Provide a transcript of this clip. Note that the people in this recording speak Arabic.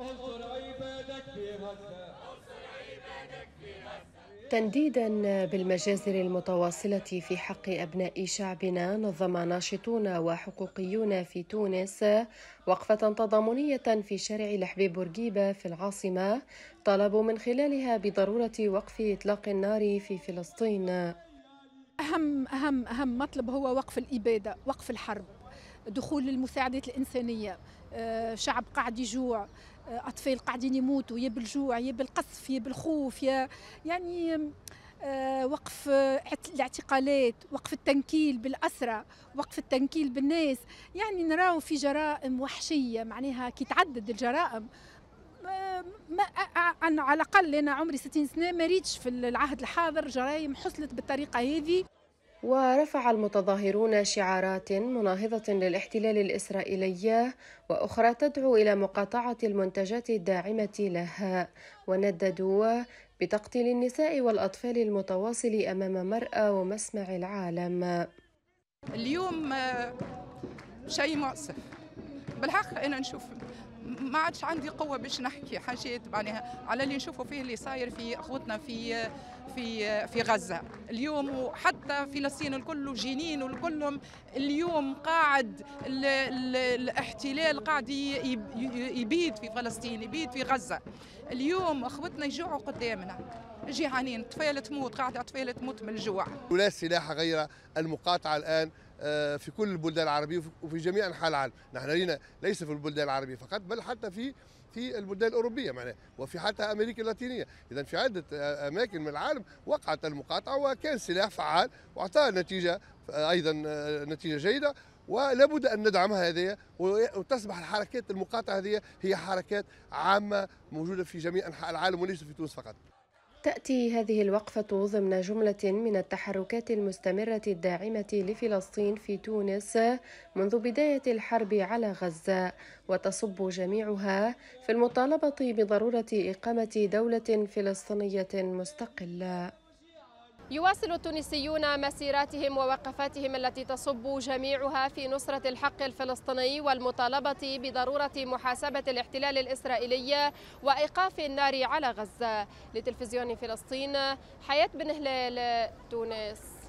انصر عبادك في غزة تنديدا بالمجازر المتواصلة في حق أبناء شعبنا نظم ناشطون وحقوقيون في تونس وقفة تضامنية في شارع لحبي بورقيبة في العاصمة طلبوا من خلالها بضرورة وقف إطلاق النار في فلسطين أهم أهم أهم مطلب هو وقف الإبادة وقف الحرب دخول المساعدات الإنسانية آه، شعب قاعد يجوع آه، اطفال قاعدين يموتوا يا بالجوع يا بالقصف يا بالخوف يا يعني آه، وقف آه، الاعتقالات وقف التنكيل بالأسرة وقف التنكيل بالناس يعني نراو في جرائم وحشية معناها كي تعدد الجرائم ما على الأقل أنا عمري 60 سنة ما ريتش في العهد الحاضر جرائم حصلت بالطريقة هذه ورفع المتظاهرون شعارات مناهضة للاحتلال الإسرائيلي وأخرى تدعو إلى مقاطعة المنتجات الداعمة لها ونددوا بتقتيل النساء والأطفال المتواصل أمام مرأى ومسمع العالم اليوم آه، شيء مؤسف بالحق أنا نشوف ما عادش عندي قوه باش نحكي حاجات معناها على اللي نشوفوا فيه اللي صاير في اخوتنا في في في غزه اليوم وحتى فلسطين الكل وجنين وكلهم اليوم قاعد الـ الـ الاحتلال قاعد يبيد في فلسطين يبيد في غزه اليوم اخوتنا يجوعوا قدامنا جيعانين طفيله تموت قاعده طفيله تموت من الجوع ولا سلاح غير المقاطعه الان آه، في كل البلدان العربيه وفي جميع انحاء العالم، نحن لينا ليس في البلدان العربيه فقط بل حتى في في البلدان الاوروبيه معناها وفي حتى امريكا اللاتينيه، اذا في عده آه، اماكن من العالم وقعت المقاطعه وكان سلاح فعال واعطى نتيجه آه، ايضا نتيجه جيده ولا بد ان ندعمها هذه وتصبح الحركات المقاطعه هذه هي حركات عامه موجوده في جميع انحاء العالم وليس في تونس فقط. تأتي هذه الوقفة ضمن جملة من التحركات المستمرة الداعمة لفلسطين في تونس منذ بداية الحرب على غزة، وتصب جميعها في المطالبة بضرورة إقامة دولة فلسطينية مستقلة. يواصل التونسيون مسيراتهم ووقفاتهم التي تصب جميعها في نصرة الحق الفلسطيني والمطالبة بضرورة محاسبة الاحتلال الإسرائيلي وإيقاف النار على غزة لتلفزيون فلسطين حياة بن هلال تونس